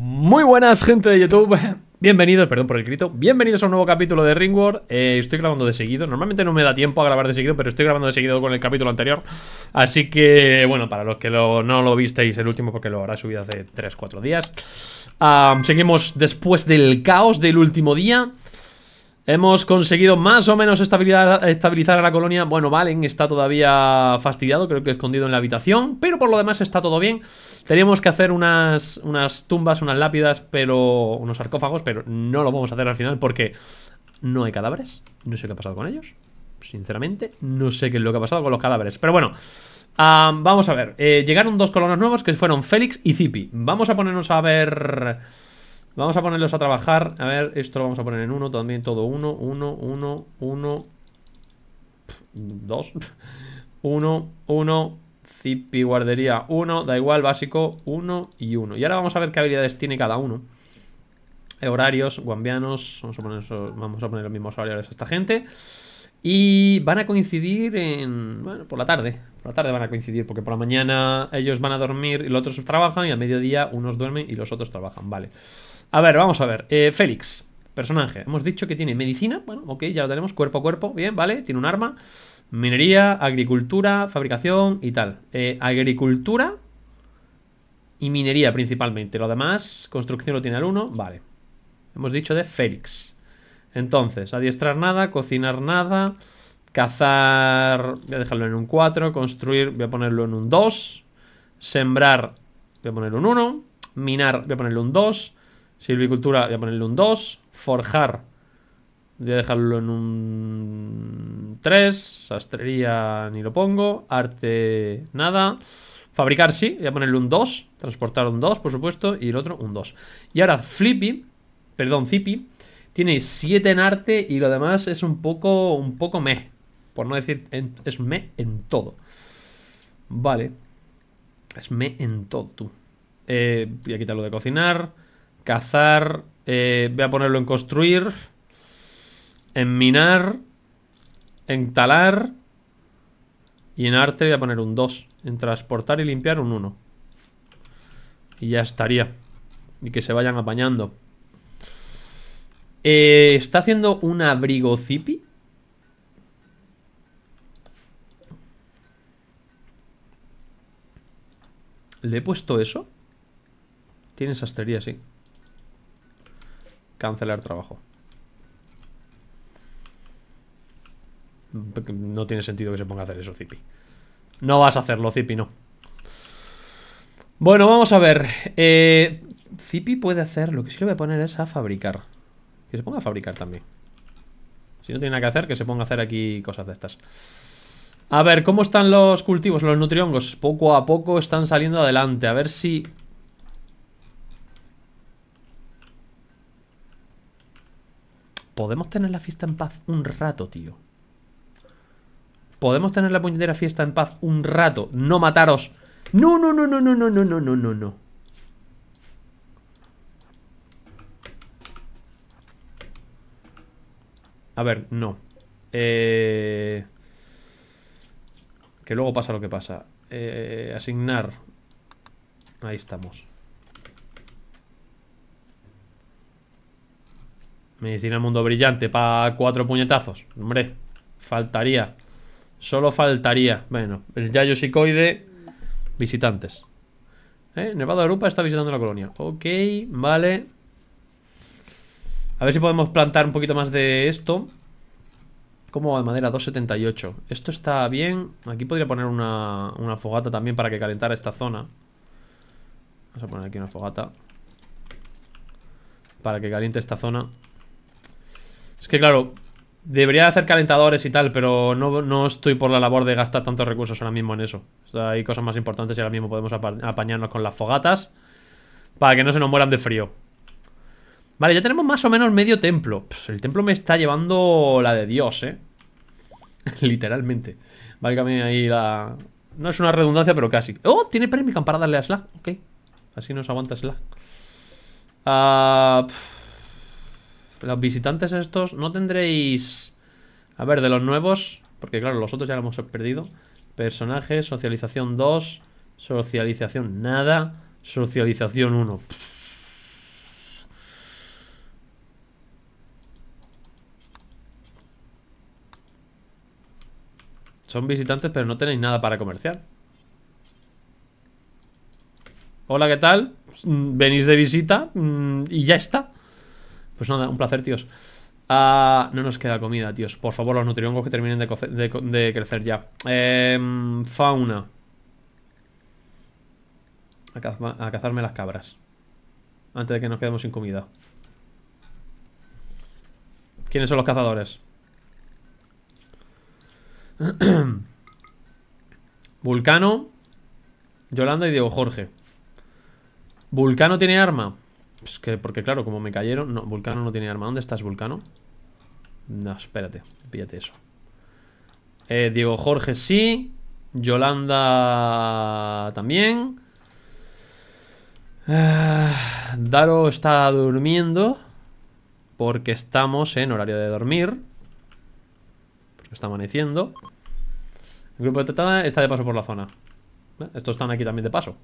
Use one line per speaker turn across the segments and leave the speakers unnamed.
Muy buenas, gente de YouTube. Bienvenidos, perdón por el grito. Bienvenidos a un nuevo capítulo de Ringworld. Eh, estoy grabando de seguido. Normalmente no me da tiempo a grabar de seguido, pero estoy grabando de seguido con el capítulo anterior. Así que, bueno, para los que no lo visteis, el último, porque lo habrá subido hace 3-4 días. Ah, seguimos después del caos del último día. Hemos conseguido más o menos estabilizar, a la colonia. Bueno, Valen está todavía fastidiado, creo que escondido en la habitación, pero por lo demás está todo bien. Teníamos que hacer unas, tumbas, unas lápidas, pero unos sarcófagos, pero no lo vamos a hacer al final porque no hay cadáveres. No sé qué ha pasado con ellos. Sinceramente, no sé qué es lo que ha pasado con los cadáveres. Pero bueno, ah, vamos a ver. Eh, llegaron dos colonos nuevos que fueron Félix y Zippy. Vamos a ponernos a ver... Vamos a ponerlos a trabajar. A ver, esto lo vamos a poner en uno también, todo uno, uno, uno, 1, 2, uno, 1, y guardería uno, da igual, básico uno y uno. Y ahora vamos a ver qué habilidades tiene cada uno. Horarios, guambianos, vamos a poner, vamos a poner los mismos horarios a esta gente. Y van a coincidir en. Bueno, por la tarde. Por la tarde van a coincidir, porque por la mañana ellos van a dormir y los otros trabajan, y a mediodía unos duermen y los otros trabajan, vale. A ver, vamos a ver. Eh, Félix, personaje. Hemos dicho que tiene medicina. Bueno, ok, ya lo tenemos. Cuerpo a cuerpo. Bien, vale. Tiene un arma. Minería, agricultura, fabricación y tal. Eh, agricultura y minería principalmente. Lo demás, construcción lo tiene al 1. Vale. Hemos dicho de Félix. Entonces, adiestrar nada, cocinar nada, cazar, voy a dejarlo en un 4, construir, voy a ponerlo en un 2, sembrar, voy a poner un 1, minar, voy a ponerle un 2, Silvicultura, voy a ponerle un 2. Forjar, voy a dejarlo en un 3. Sastrería, ni lo pongo. Arte, nada. Fabricar, sí, voy a ponerle un 2. Transportar un 2, por supuesto. Y el otro, un 2. Y ahora Flippy, perdón, Zippy, tiene 7 en arte y lo demás es un poco, un poco meh. Por no decir, es me en todo. Vale. Es me en todo, tú. Eh, voy a quitarlo de cocinar. Cazar. Eh, voy a ponerlo en construir. En minar. En talar. Y en arte voy a poner un 2. En transportar y limpiar un 1. Y ya estaría. Y que se vayan apañando. Eh, ¿Está haciendo un abrigo zipi? ¿Le he puesto eso? Tiene sastrería, sí. Cancelar trabajo. No tiene sentido que se ponga a hacer eso, Zipi. No vas a hacerlo, Zipi, no. Bueno, vamos a ver. Eh, Zipi puede hacer. Lo que sí le voy a poner es a fabricar. Que se ponga a fabricar también. Si no tiene nada que hacer, que se ponga a hacer aquí cosas de estas. A ver, ¿cómo están los cultivos, los nutriongos? Poco a poco están saliendo adelante. A ver si ¿Podemos tener la fiesta en paz un rato, tío? ¿Podemos tener la puñetera fiesta en paz un rato? No mataros. No, no, no, no, no, no, no, no, no, no, no. A ver, no. Eh... Que luego pasa lo que pasa. Eh, asignar. Ahí estamos. Medicina el mundo brillante para cuatro puñetazos. Hombre, faltaría. Solo faltaría. Bueno, el Yayo Psicoide. Visitantes. ¿Eh? Nevado Europa está visitando la colonia. Ok, vale. A ver si podemos plantar un poquito más de esto. Como de madera? 278. Esto está bien. Aquí podría poner una, una fogata también para que calentara esta zona. Vamos a poner aquí una fogata. Para que caliente esta zona. Es que claro, debería hacer calentadores y tal, pero no, estoy por la labor de gastar tantos recursos ahora mismo en eso. hay cosas más importantes y ahora mismo podemos apañarnos con las fogatas para que no se nos mueran de frío. Vale, ya tenemos más o menos medio templo. Pues el templo me está llevando la de Dios, ¿eh? Literalmente. Válgame ahí la... No es una redundancia, pero casi. ¡Oh! Tiene premium para darle a Slack. Ok. Así nos aguanta Slack. Ah... Los visitantes estos no tendréis... A ver, de los nuevos, porque claro, los otros ya lo hemos perdido. Personajes, socialización 2, socialización nada, socialización 1. Son visitantes, pero no tenéis nada para comerciar. Hola, ¿qué tal? Mm, venís de visita mm, y ya está. Pues nada, un placer, tíos. Ah, no nos queda comida, tíos. Por favor, los nutriongos que terminen de, crecer ya. Em, fauna. A, a cazarme las cabras. Antes de que nos quedemos sin comida. ¿Quiénes son los cazadores? Vulcano, Yolanda y Diego Jorge. Vulcano tiene arma. Es que, porque claro, como me cayeron... No, Vulcano no tiene arma. ¿Dónde estás, Vulcano? No, espérate. Píllate eso. Eh, Diego Jorge sí. Yolanda también. Ah, Daro está durmiendo. Porque estamos en horario de dormir. Porque está amaneciendo. El grupo de Tetada está de paso por la zona. ¿Eh? Estos están aquí también de paso.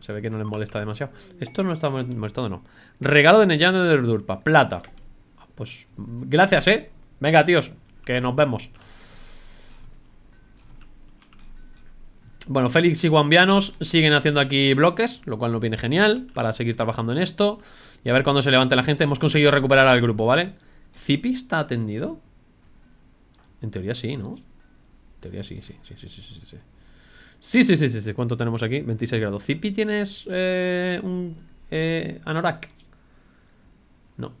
Se ve que no les molesta demasiado. Esto no está molestando, no. Regalo de Neyano de Durpa. Plata. Ah, pues gracias, ¿eh? Venga, tíos. Que nos vemos. Bueno, Félix y Guambianos siguen haciendo aquí bloques, lo cual nos viene genial para seguir trabajando en esto. Y a ver cuando se levante la gente. Hemos conseguido recuperar al grupo, ¿vale? ¿Zipi está atendido? En teoría sí, ¿no? En teoría sí, sí, sí, sí, sí. sí. Sí, sí, sí, sí, sí. ¿Cuánto tenemos aquí? 26 grados. Zippy, tienes eh, un eh, anorak? No.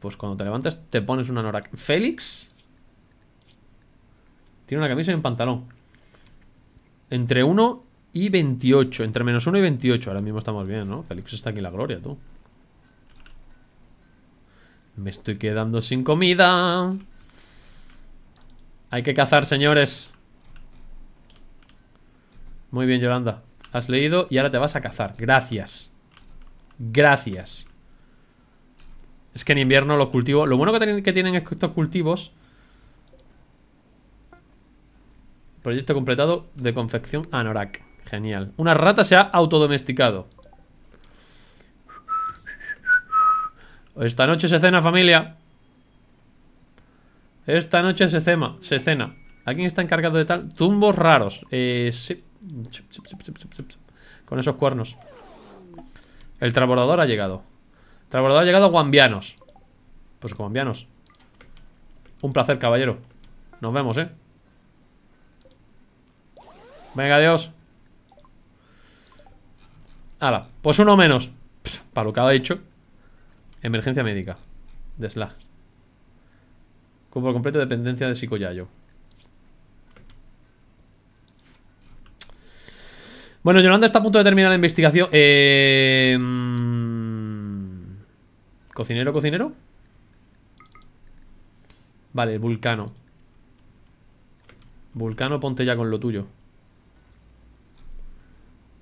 Pues cuando te levantas te pones un anorak. ¿Félix? Tiene una camisa y un pantalón. Entre 1 y 28. Entre menos 1 y 28. Ahora mismo estamos bien, ¿no? Félix está aquí en la gloria, tú. Me estoy quedando sin comida. Hay que cazar, señores. Muy bien, Yolanda. Has leído y ahora te vas a cazar. Gracias. Gracias. Es que en invierno los cultivos... Lo bueno que tienen, que tienen estos cultivos... Proyecto completado de confección Anorak. Genial. Una rata se ha autodomesticado. Esta noche se cena, familia. Esta noche se, cena. se cena. ¿A quién está encargado de tal? Tumbos raros. Eh, sí. Con esos cuernos. El transbordador ha llegado. El ha llegado a Guambianos. Pues Guambianos. Un placer, caballero. Nos vemos, ¿eh? Venga, adiós. Ahora, pues uno menos. para lo que ha hecho. Emergencia médica. De Slag Cubo completo dependencia de Psicoyayo. Bueno, Yolanda está a punto de terminar la investigación. Eh... Cocinero, cocinero. Vale, Vulcano. Vulcano, ponte ya con lo tuyo.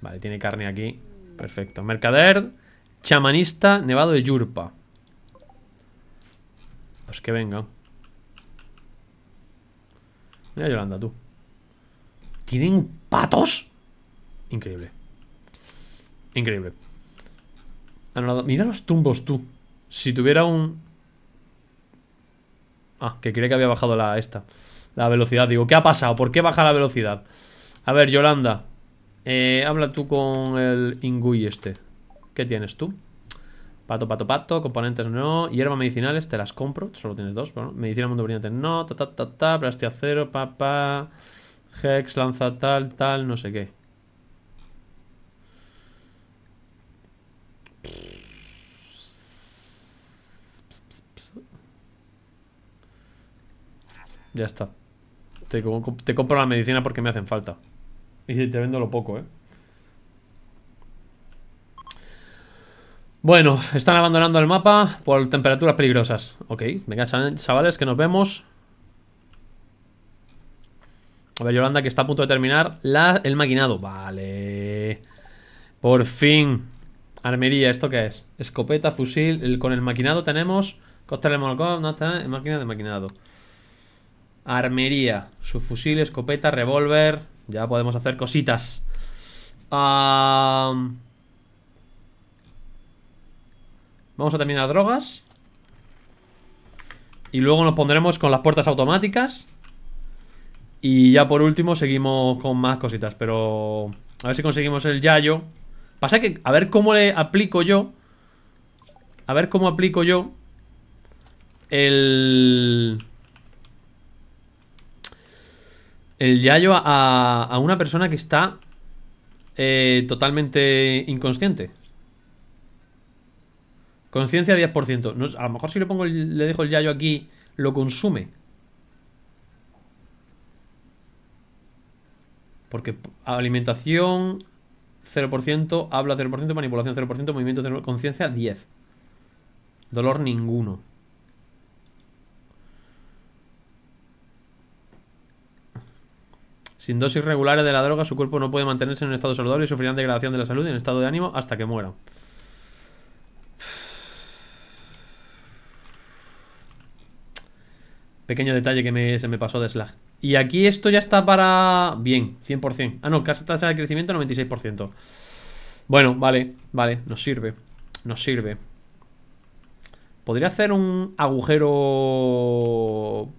Vale, tiene carne aquí. Perfecto. Mercader, chamanista, nevado de yurpa. Pues que venga. Mira Yolanda, tú. ¿Tienen patos? Increíble. Increíble. Mira los tumbos, tú. Si tuviera un... Ah, que creía que había bajado la esta. La velocidad. Digo, ¿qué ha pasado? ¿Por qué baja la velocidad? A ver, Yolanda. Eh, habla tú con el Ingui este. ¿Qué tienes tú? Pato, pato, pato, componentes no, Hierbas medicinales, te las compro, solo tienes dos, bueno, medicina mundo brillante no, ta ta ta ta, plastia cero, papá, pa, hex, lanza tal, tal, no sé qué. Ya está. Te, compro la medicina porque me hacen falta. Y te vendo lo poco, ¿eh? Bueno, están abandonando el mapa por temperaturas peligrosas. Ok, venga, chavales, que nos vemos. A ver, Yolanda, que está a punto de terminar la, el maquinado. Vale. Por fin. Armería, ¿esto qué es? Escopeta, fusil. con el maquinado tenemos... Costa de máquina de maquinado. Armería. Subfusil, escopeta, revólver. Ya podemos hacer cositas. Vamos a terminar drogas. Y luego nos pondremos con las puertas automáticas. Y ya por último seguimos con más cositas. Pero a ver si conseguimos el Yayo. Pasa que a ver cómo le aplico yo. A ver cómo aplico yo. El... el Yayo a, una persona que está eh, totalmente inconsciente. Conciencia 10%. No, a lo mejor si le pongo le dejo el Yayo aquí, lo consume. Porque alimentación 0%, habla 0%, manipulación 0%, movimiento 0%, conciencia 10. Dolor ninguno. Sin dosis regulares de la droga, su cuerpo no puede mantenerse en un estado saludable y sufrirán degradación de la salud y en estado de ánimo hasta que mueran. Pequeño detalle que se me pasó de Slag. Y aquí esto ya está para... Bien, 100%. Ah, no, tasa de crecimiento 96%. Bueno, vale, vale, nos sirve. Nos sirve. Podría hacer un agujero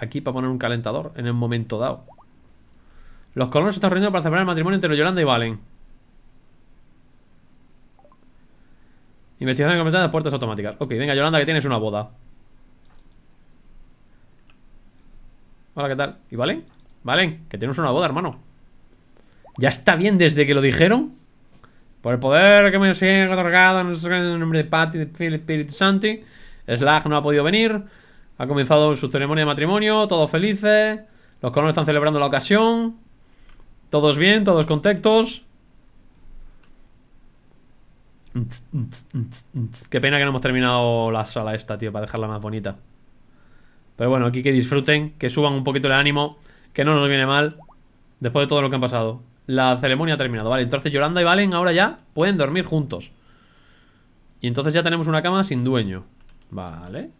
aquí para poner un calentador en el momento dado. Los colonos se están reuniendo para celebrar el matrimonio entre Yolanda y Valen. Investigación completada. de puertas automáticas. Ok, venga, Yolanda, que tienes una boda. Hola, ¿qué tal? ¿Y Valen? Valen, que tienes una boda, hermano. Ya está bien desde que lo dijeron. Por el poder que me sigue otorgado en el nombre de Patti, de Philip, Spirit Santi, Slag no ha podido venir. Ha comenzado su ceremonia de matrimonio, todos felices. Los colonos están celebrando la ocasión. Todos bien, todos contentos. Qué pena que no hemos terminado la sala esta, tío, para dejarla más bonita. Pero bueno, aquí que disfruten, que suban un poquito el ánimo, que no nos viene mal, después de todo lo que han pasado. La ceremonia ha terminado, vale. Entonces Yolanda y Valen ahora ya pueden dormir juntos. Y entonces ya tenemos una cama sin dueño. Vale.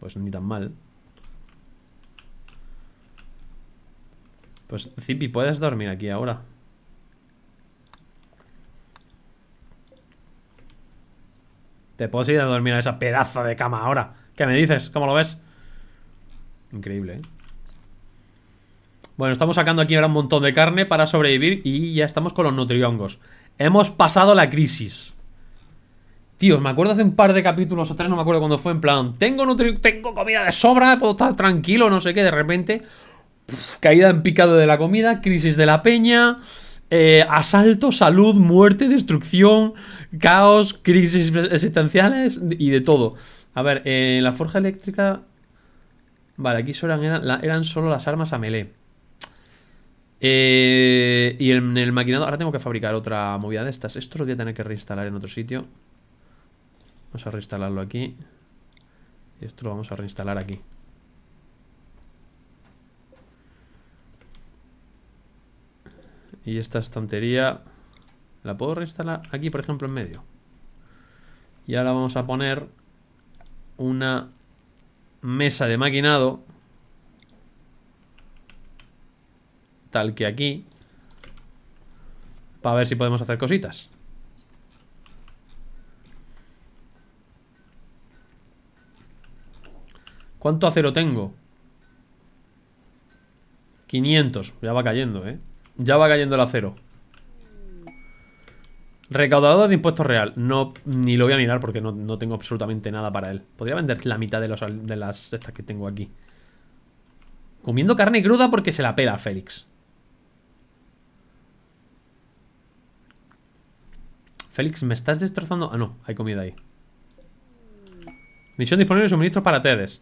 Pues ni tan mal. Pues Zippy, puedes dormir aquí ahora. Te puedo ir a dormir a esa pedazo de cama ahora. ¿Qué me dices? ¿Cómo lo ves? Increíble, ¿eh? Bueno, estamos sacando aquí ahora un montón de carne para sobrevivir y ya estamos con los nutriongos Hemos pasado la crisis. Tío, me acuerdo hace un par de capítulos o tres, no me acuerdo cuando fue, en plan, tengo, tengo comida de sobra, puedo estar tranquilo, no sé qué, de repente, caída en picado de la comida, crisis de la peña, eh, asalto, salud, muerte, destrucción, caos, crisis existenciales y de todo. A ver, eh, la forja eléctrica... Vale, aquí solo eran, eran solo las armas a melee. Eh, y en el maquinado... Ahora tengo que fabricar otra movida de estas. Esto lo voy a tener que reinstalar en otro sitio. Vamos a reinstalarlo aquí. Y esto lo vamos a reinstalar aquí. Y esta estantería la puedo reinstalar aquí, por ejemplo, en medio. Y ahora vamos a poner una mesa de maquinado. Tal que aquí. Para ver si podemos hacer cositas. ¿Cuánto acero tengo? 500. Ya va cayendo, ¿eh? Ya va cayendo el acero. Recaudador de impuestos real. No, ni lo voy a mirar porque no, tengo absolutamente nada para él. Podría vender la mitad de, de las estas que tengo aquí. Comiendo carne cruda porque se la pela, Félix. Félix, ¿me estás destrozando? Ah, no, hay comida ahí. Misión disponible de suministros para Tedes.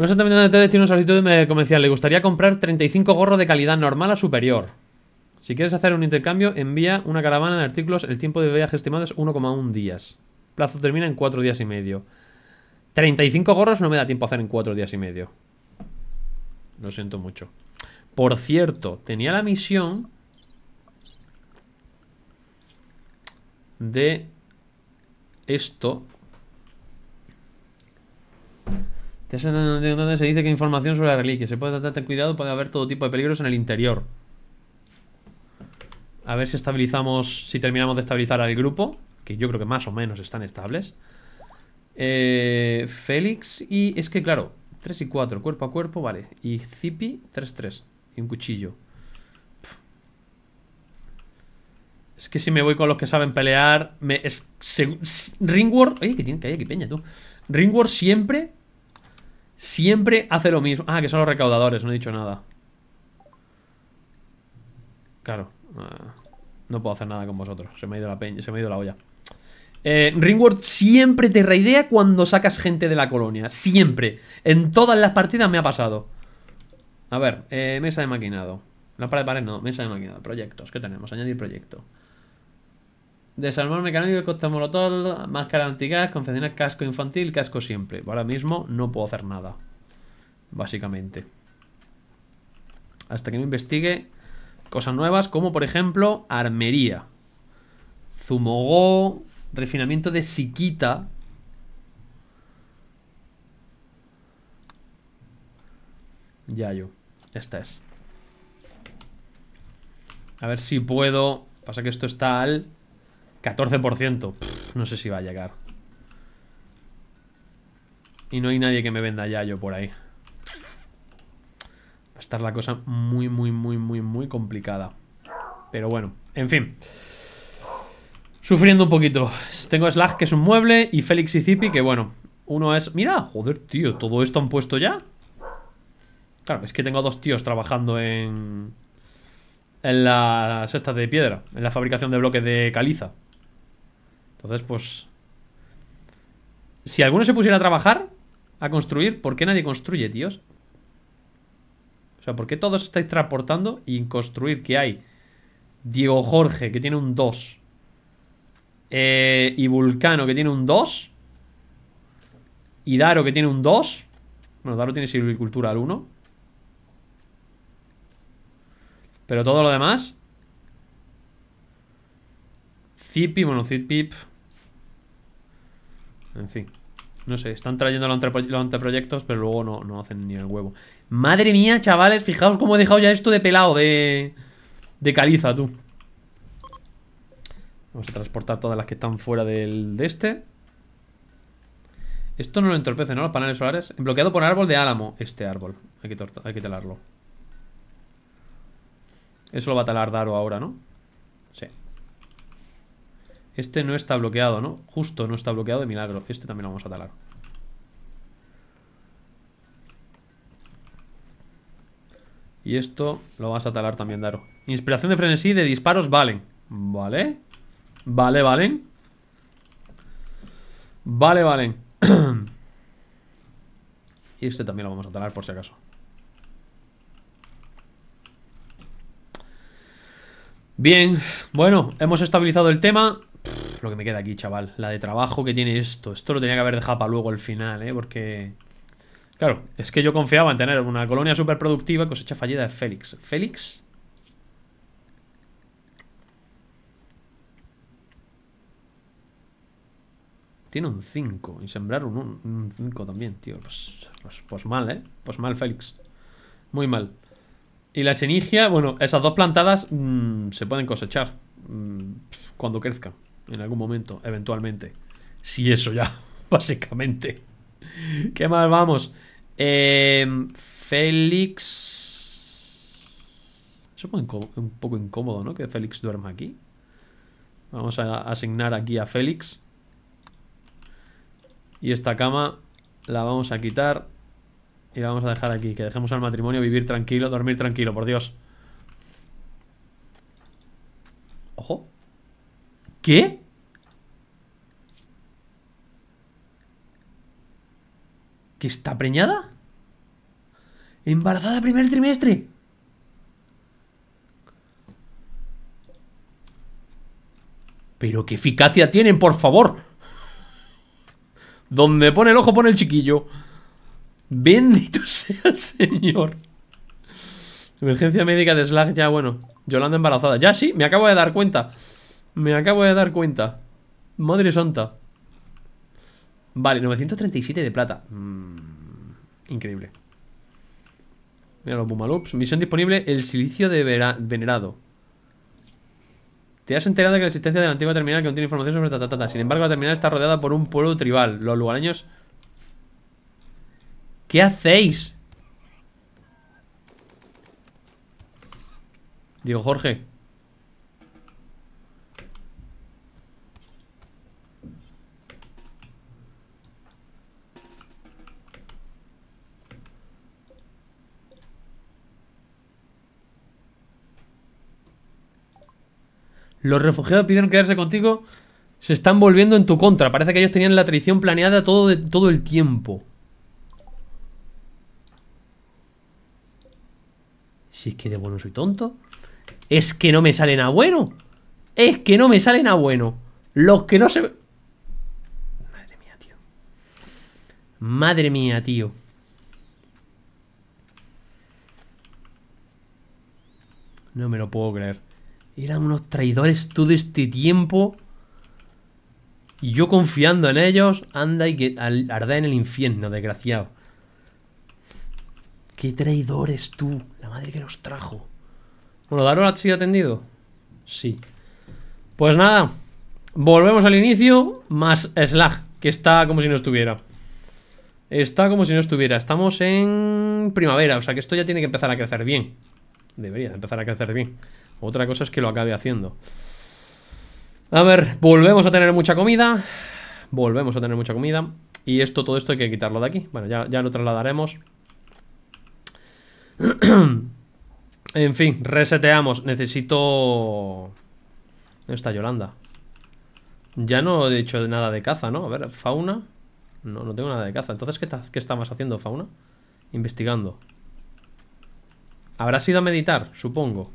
No de TED tiene una solicitud comercial. Le gustaría comprar 35 gorros de calidad normal a superior. Si quieres hacer un intercambio, envía una caravana de artículos. El tiempo de viaje estimado es 1,1 días. Plazo termina en 4 días y medio. 35 gorros no me da tiempo a hacer en 4 días y medio. Lo siento mucho. Por cierto, tenía la misión de esto se dice que información sobre la reliquia. Se puede tratar de cuidado, puede haber todo tipo de peligros en el interior. A ver si estabilizamos, si terminamos de estabilizar al grupo. Que yo creo que más o menos están estables. Eh, Félix y... Es que claro, 3 y 4, cuerpo a cuerpo, vale. Y Zipi, 3-3. Y un cuchillo. Es que si me voy con los que saben pelear... Me, Oye, que tiene que hay aquí, peña, tú. Ringward siempre Siempre hace lo mismo. Ah, que son los recaudadores, no he dicho nada. Claro. Ah, no puedo hacer nada con vosotros. Se me ha ido la peña, se me ha ido la olla. Eh, Ringworld siempre te reidea cuando sacas gente de la colonia. Siempre. En todas las partidas me ha pasado. A ver, eh, mesa de maquinado. no, para de pared no, mesa de maquinado. Proyectos, ¿qué tenemos? Añadir proyecto. Desarmar mecánico, de molotov, máscara antigas, confeccionar casco infantil, casco siempre. Ahora mismo no puedo hacer nada. Básicamente. Hasta que no investigue cosas nuevas, como por ejemplo, armería. Zumogó, refinamiento de siquita. Ya yo. Esta es. A ver si puedo. Pasa que esto está al 14%. no sé si va a llegar. Y no hay nadie que me venda ya yo por ahí. Va a estar la cosa muy, muy, muy, muy, muy complicada. Pero bueno, en fin. Sufriendo un poquito. Tengo Slag, que es un mueble, y Félix y Zippy, que bueno, uno es... Mira, joder, tío, ¿todo esto han puesto ya? Claro, es que tengo dos tíos trabajando en... En las estas de piedra, en la fabricación de bloques de caliza. Entonces, pues... Si alguno se pusiera a trabajar, a construir, ¿por qué nadie construye, tíos? O sea, ¿por qué todos estáis transportando y en construir que hay? Diego Jorge, que tiene un 2. y eh, Vulcano, que tiene un 2. Y Daro, que tiene un 2. Bueno, Daro tiene silvicultura al 1. Pero todo lo demás... Zipi, bueno, Zipip... En fin. No sé, están trayendo los anteproyectos, pero luego no, no, hacen ni el huevo. Madre mía, chavales, fijaos cómo he dejado ya esto de pelado, de, de caliza, tú. Vamos a transportar todas las que están fuera del, de este. Esto no lo entorpece, ¿no? Los paneles solares. Bloqueado por árbol de álamo. Este árbol. hay que talarlo. Eso lo va a talar Daro ahora, ¿no? Sí. Este no está bloqueado, ¿no? Justo no está bloqueado de milagro. Este también lo vamos a talar. Y esto lo vas a talar también, Daro. Inspiración de frenesí de disparos valen. Vale. Vale, valen. Vale, valen. y este también lo vamos a talar por si acaso. Bien, bueno, hemos estabilizado el tema lo que me queda aquí, chaval. La de trabajo que tiene esto. Esto lo tenía que haber dejado para luego el final, ¿eh? Porque... Claro, es que yo confiaba en tener una colonia súper productiva cosecha fallida de Félix. ¿Félix? Tiene un 5. Y sembrar un 5 también, tío. Pues, pues, pues, mal, ¿eh? Pues mal, Félix. Muy mal. Y la senigia, bueno, esas dos plantadas mm, se pueden cosechar mm, cuando crezcan en algún momento, eventualmente. Si eso ya, básicamente. ¿Qué más vamos? Eh, Félix... Eso es un poco incómodo, ¿no? Que Félix duerma aquí. Vamos a asignar aquí a Félix. Y esta cama la vamos a quitar y la vamos a dejar aquí. Que dejemos al matrimonio vivir tranquilo, dormir tranquilo, por Dios. Ojo. ¿Qué? ¿Que está preñada? ¿Embarazada primer trimestre? Pero qué eficacia tienen, por favor. Donde pone el ojo pone el chiquillo. Bendito sea el señor. Emergencia médica de Slack, ya bueno. Yolanda embarazada. Ya sí, me acabo de dar cuenta. Me acabo de dar cuenta. Madre santa. Vale, 937 de plata. Mm. increíble. Mira los Boomaloops. Misión disponible: el silicio de venerado. Te has enterado de que la existencia de la antigua terminal que no tiene información sobre Tatatata. Sin embargo, la terminal está rodeada por un pueblo tribal. Los lugareños. ¿Qué hacéis? Digo, Jorge. Los refugiados pidieron quedarse contigo. Se están volviendo en tu contra. Parece que ellos tenían la traición planeada todo, todo el tiempo. Si es que de bueno soy tonto. Es que no me salen a bueno. Es que no me salen a bueno. Los que no se... Madre mía, tío. Madre mía, tío. No me lo puedo creer. Eran unos traidores todo este tiempo. Y yo confiando en ellos, anda y que arda en el infierno, desgraciado. ¡Qué traidores tú! La madre que nos trajo. Bueno, ha sido atendido. Sí. Pues nada. Volvemos al inicio. Más Slag, que está como si no estuviera. Está como si no estuviera. Estamos en primavera, o sea que esto ya tiene que empezar a crecer bien. Debería empezar a crecer bien. Otra cosa es que lo acabe haciendo. A ver, volvemos a tener mucha comida. Volvemos a tener mucha comida. Y esto, todo esto hay que quitarlo de aquí. Bueno, ya, lo trasladaremos. en fin, reseteamos. Necesito... ¿Dónde está Yolanda? Ya no he dicho nada de caza, ¿no? A ver, fauna. No, no tengo nada de caza. Entonces, ¿qué, está qué estabas haciendo, fauna? Investigando. Habrás ido a meditar, supongo.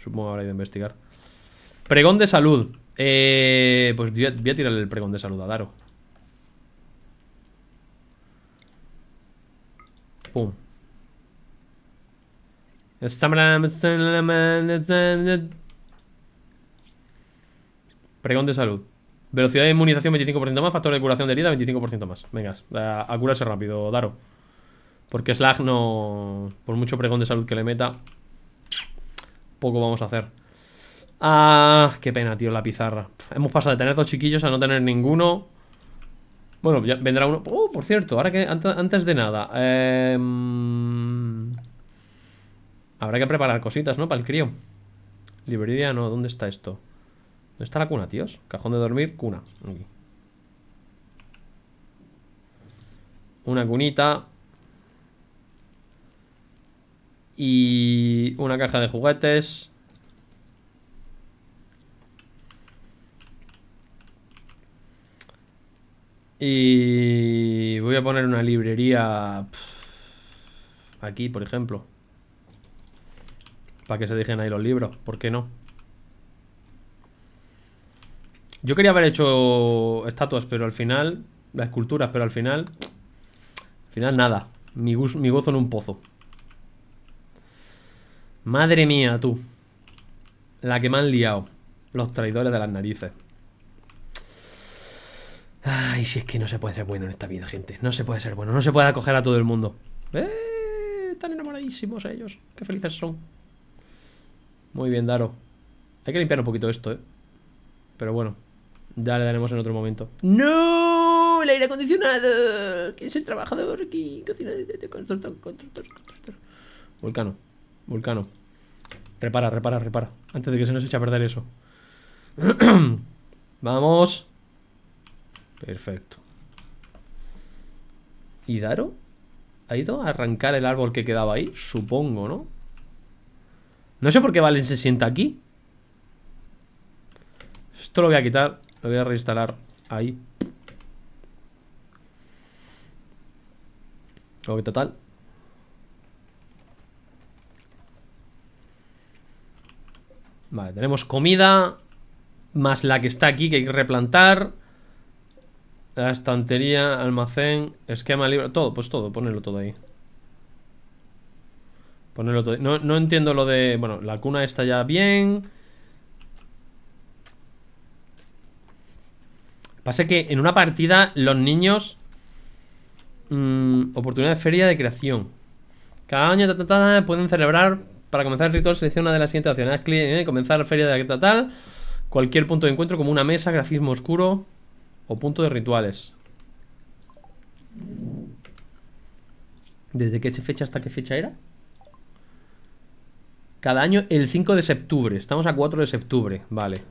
Supongo que habrá ido a investigar. Pregón de salud. Eh, pues voy a, tirarle el pregón de salud a Daro. Pum. Pregón de salud. Velocidad de inmunización 25% más, factor de curación de herida 25% más. Venga, a, curarse rápido, Daro. Porque Slag no... Por mucho pregón de salud que le meta, poco vamos a hacer. Ah, qué pena, tío, la pizarra. Hemos pasado de tener dos chiquillos a no tener ninguno. Bueno, ya vendrá uno. Oh, por cierto, ahora que antes, de nada. Eh, habrá que preparar cositas, ¿no? Para el crío. Librería, no, ¿dónde está esto? ¿Dónde está la cuna, tíos? Cajón de dormir, cuna. Una cunita. Y una caja de juguetes. Y voy a poner una librería aquí, por ejemplo. Para que se dejen ahí los libros, ¿por qué no? Yo quería haber hecho estatuas, pero al final... Las esculturas, pero al final... Al final nada. mi gozo en un pozo. Madre mía, tú. La que me han liado. Los traidores de las narices. Ay, si es que no se puede ser bueno en esta vida, gente. No se puede ser bueno. No se puede acoger a todo el mundo. Eh, están enamoradísimos ellos. Qué felices son. Muy bien, Daro. Hay que limpiar un poquito esto, ¿eh? Pero bueno, ya le daremos en otro momento. ¡No! ¡El aire acondicionado! ¿Quién es el trabajador aquí? Cocina de constructor, constructor, constructor. Volcano. Vulcano. Repara, repara, repara. Antes de que se nos eche a perder eso. Vamos. Perfecto. ¿Y Daro? ¿Ha ido a arrancar el árbol que quedaba ahí? Supongo, ¿no? No sé por qué Valen se sienta aquí. Esto lo voy a quitar. Lo voy a reinstalar ahí. Ok, total. Vale, tenemos comida. Más la que está aquí, que hay que replantar. La estantería, almacén, esquema libre. Todo, pues todo, ponerlo todo ahí. Ponerlo todo ahí. No, entiendo lo de. Bueno, la cuna está ya bien. Pasa que en una partida los niños. Mm, oportunidad de feria de creación. Cada año ta, ta, pueden celebrar para comenzar el ritual selecciona de las siguientes opciones. comenzar feria de la tal. Cualquier punto de encuentro como una mesa, grafismo oscuro o punto de rituales. ¿Desde qué fecha hasta qué fecha era? Cada año el 5 de septiembre. Estamos a 4 de septiembre. Vale.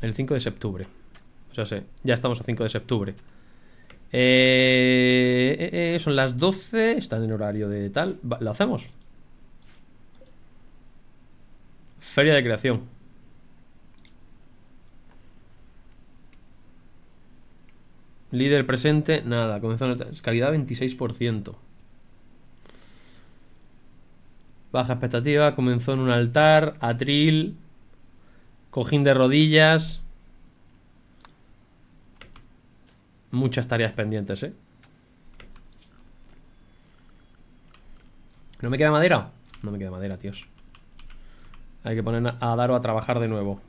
El 5 de septiembre. ya estamos a 5 de septiembre. Eh, eh, eh, son las 12, están en horario de tal. ¿Lo hacemos? Feria de creación. Líder presente, nada. Comenzó en calidad 26%. Baja expectativa, comenzó en un altar, atril, cojín de rodillas. muchas tareas pendientes, ¿eh? ¿No me queda madera? No me queda madera, tíos. Hay que poner a Daro a trabajar de nuevo.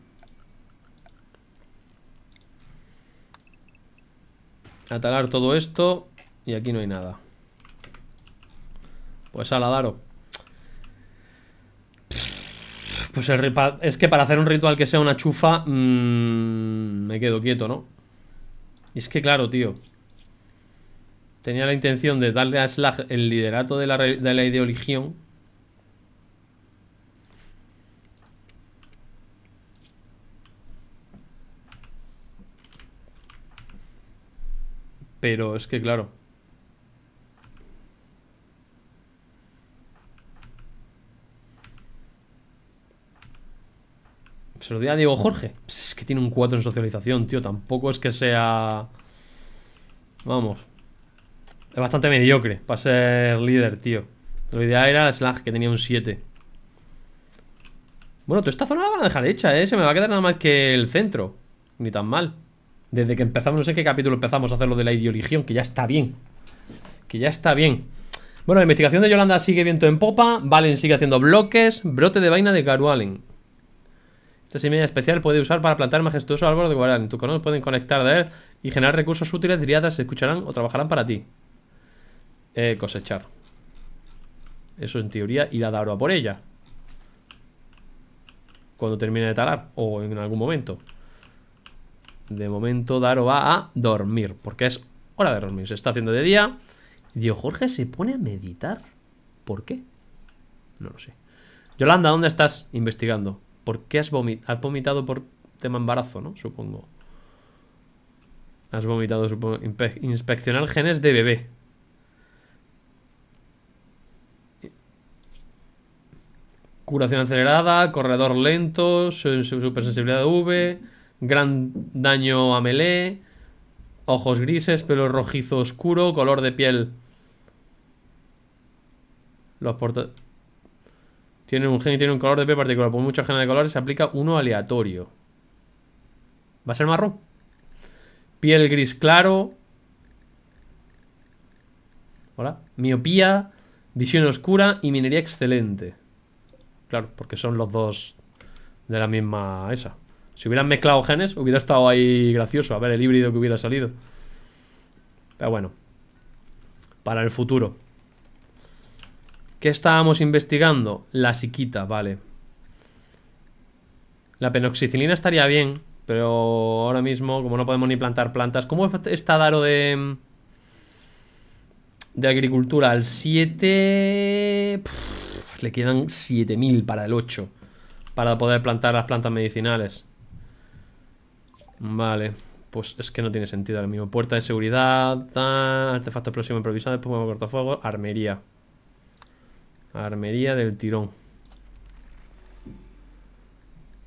A talar todo esto. Y aquí no hay nada. Pues a la Pues el, es que para hacer un ritual que sea una chufa, mm, me quedo quieto, ¿no? Y es que claro, tío. Tenía la intención de darle a Slag el liderato de la, de la ideoligión. Pero es que claro. Se lo di a Diego Jorge que tiene un 4 en socialización, tío. Tampoco es que sea... Vamos. Es bastante mediocre para ser líder, tío. Lo ideal era Slag, que tenía un 7. Bueno, toda esta zona la van a dejar hecha, ¿eh? Se me va a quedar nada más que el centro. Ni tan mal. Desde que empezamos, no sé qué capítulo empezamos a hacer lo de la ideología que ya está bien. Que ya está bien. Bueno, la investigación de Yolanda sigue viento en popa. Valen sigue haciendo bloques. Brote de vaina de Garualen. Esta semilla especial puede usar para plantar majestuoso árbol de guardián. Tus colonos pueden conectar de él y generar recursos útiles, Diría, se escucharán o trabajarán para ti. Eh, cosechar. Eso en teoría irá la dará a por ella. Cuando termine de talar. O en algún momento. De momento Daro va a dormir. Porque es hora de dormir. Se está haciendo de día. Dios, Jorge se pone a meditar. ¿Por qué? No lo sé. Yolanda, ¿dónde estás investigando? ¿Por qué has vomitado? Has vomitado por tema embarazo, ¿no? Supongo. Has vomitado, supongo. inspeccionar genes de bebé. Curación acelerada, corredor lento, supersensibilidad V, gran daño a melee, ojos grises, pelo rojizo oscuro, color de piel. Los tiene un gen y tiene un color de piel particular. Por muchos genes de colores se aplica uno aleatorio. Va a ser marrón. Piel gris claro. Hola. Miopía, visión oscura y minería excelente. Claro, porque son los dos de la misma esa. Si hubieran mezclado genes, hubiera estado ahí gracioso. A ver el híbrido que hubiera salido. Pero bueno. Para el futuro. ¿Qué estábamos investigando? La psiquita, vale. La penoxicilina estaría bien, pero ahora mismo, como no podemos ni plantar plantas... ¿Cómo está Daro de... De agricultura? Al 7... le quedan 7000 para el 8. Para poder plantar las plantas medicinales. Vale. Pues es que no tiene sentido ahora mismo. Puerta de seguridad, artefacto próximo improvisado, después fuego armería. Armería del tirón.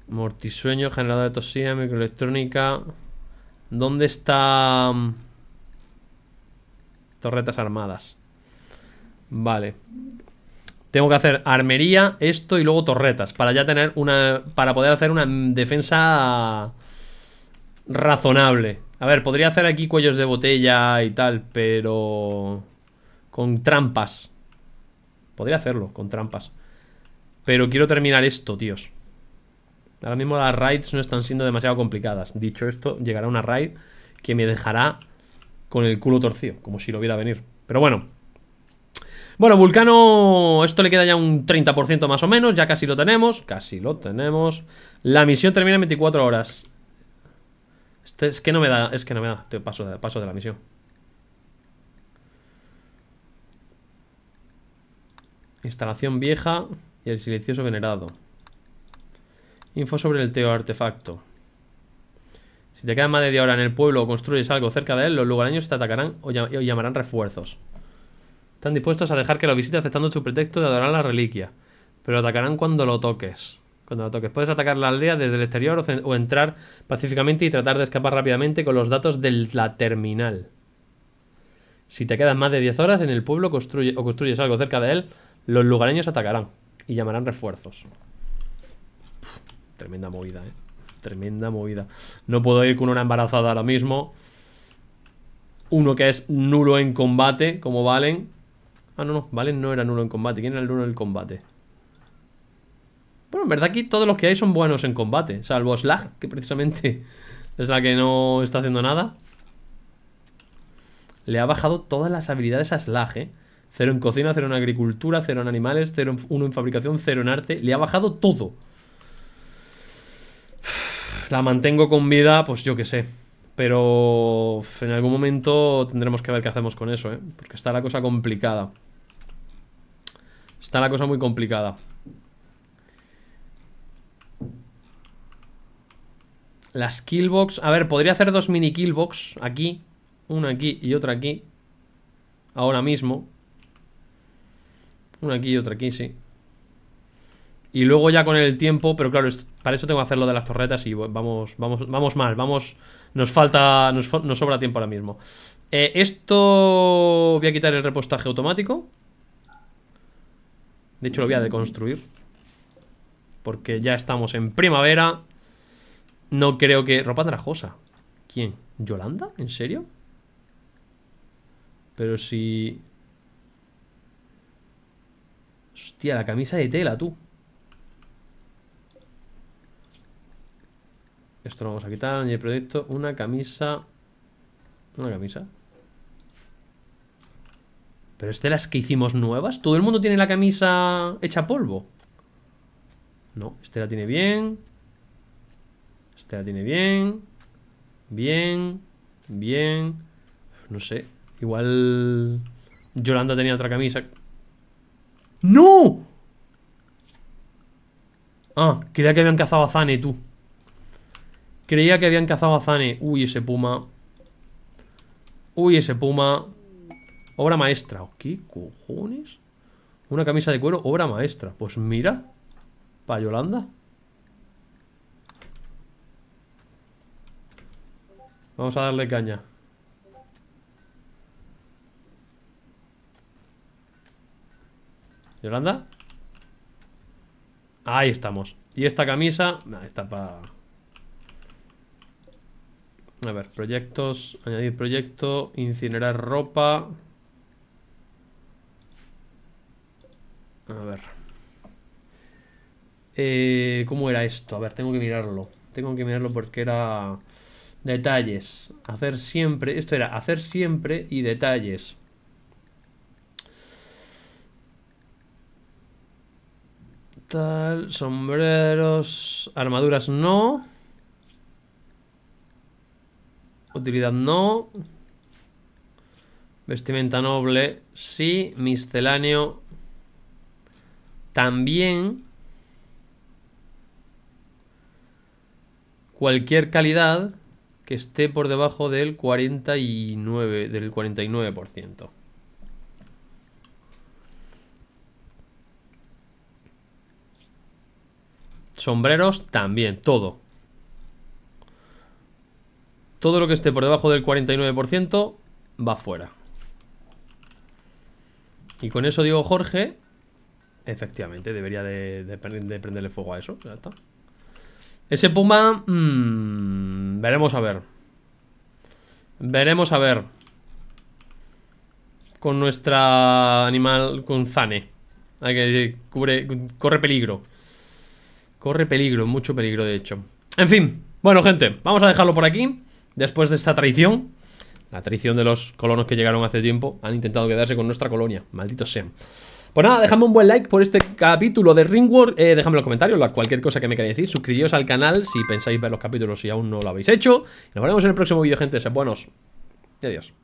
Mortisueño, generador de tosía, microelectrónica. ¿Dónde está... Mm, torretas armadas. Vale. Tengo que hacer armería, esto y luego torretas. Para ya tener una... Para poder hacer una mm, defensa razonable. A ver, podría hacer aquí cuellos de botella y tal, pero... Con trampas. Podría hacerlo con trampas. Pero quiero terminar esto, tíos. Ahora mismo las raids no están siendo demasiado complicadas. Dicho esto, llegará una raid que me dejará con el culo torcido, como si lo viera venir. Pero bueno. Bueno, Vulcano, esto le queda ya un 30% más o menos, ya casi lo tenemos, casi lo tenemos. La misión termina en 24 horas. Este es que no me da, es que no me da, paso de la misión. Instalación vieja y el silencioso venerado. Info sobre el teo artefacto. Si te quedas más de 10 horas en el pueblo o construyes algo cerca de él, los lugareños te atacarán o, llamarán refuerzos. Están dispuestos a dejar que lo visite aceptando su pretexto de adorar la reliquia, pero atacarán cuando lo toques. Cuando lo toques. Puedes atacar la aldea desde el exterior o, entrar pacíficamente y tratar de escapar rápidamente con los datos de la terminal. Si te quedas más de 10 horas en el pueblo construye o construyes algo cerca de él, los lugareños atacarán y llamarán refuerzos. tremenda movida, ¿eh? Tremenda movida. No puedo ir con una embarazada ahora mismo. Uno que es nulo en combate, como Valen. Ah, no, no. Valen no era nulo en combate. ¿Quién era el nulo en combate? Bueno, en verdad aquí todos los que hay son buenos en combate. Salvo Slag, que precisamente es la que no está haciendo nada. Le ha bajado todas las habilidades a Slag, ¿eh? Cero en cocina, cero en agricultura, cero en animales, cero en, uno en fabricación, cero en arte. Le ha bajado todo. La mantengo con vida, pues yo qué sé. Pero en algún momento tendremos que ver qué hacemos con eso, ¿eh? Porque está la cosa complicada. Está la cosa muy complicada. Las killbox... A ver, podría hacer dos mini killbox aquí. Una aquí y otra aquí. Ahora mismo. Una aquí y otra aquí, sí. Y luego ya con el tiempo, pero claro, para eso tengo que hacer lo de las torretas y vamos, vamos, vamos mal, vamos. Nos falta. Nos, sobra tiempo ahora mismo. Eh, esto. Voy a quitar el repostaje automático. De hecho, lo voy a deconstruir. Porque ya estamos en primavera. No creo que. Ropa andrajosa. ¿Quién? ¿Yolanda? ¿En serio? Pero si. Hostia, la camisa de tela, tú. Esto lo vamos a quitar. Y el proyecto, una camisa... Una camisa. Pero es las que hicimos nuevas. ¿Todo el mundo tiene la camisa hecha polvo? No, este la tiene bien. Este la tiene bien. Bien. Bien. No sé. Igual... Yolanda tenía otra camisa ¡No! Ah, creía que habían cazado a Zane, tú Creía que habían cazado a Zane Uy, ese puma Uy, ese puma Obra maestra ¿Qué cojones? Una camisa de cuero, obra maestra Pues mira Para Yolanda Vamos a darle caña ¿Yolanda? Ahí estamos. Y esta camisa... está para... A ver, proyectos... Añadir proyecto. Incinerar ropa. A ver. Eh, ¿Cómo era esto? A ver, tengo que mirarlo. Tengo que mirarlo porque era... Detalles. Hacer siempre... Esto era hacer siempre y detalles. sombreros, armaduras no. Utilidad no. Vestimenta noble, sí. Misceláneo, también. Cualquier calidad que esté por debajo del 49, del 49%. Sombreros también, todo. Todo lo que esté por debajo del 49% va fuera. Y con eso digo Jorge, efectivamente, debería de, prenderle fuego a eso. Ese Puma, mm, veremos a ver. Veremos a ver. Con nuestra animal, con Zane. Hay que corre peligro. Corre peligro, mucho peligro de hecho En fin, bueno gente, vamos a dejarlo por aquí Después de esta traición La traición de los colonos que llegaron hace tiempo Han intentado quedarse con nuestra colonia Malditos sean pues nada, dejadme un buen like por este capítulo de Ringworld. Eh, dejadme en los comentarios cualquier cosa que me queráis decir. Suscribíos al canal si pensáis ver los capítulos y aún no lo habéis hecho. Nos veremos en el próximo vídeo, gente. sean buenos. Y adiós.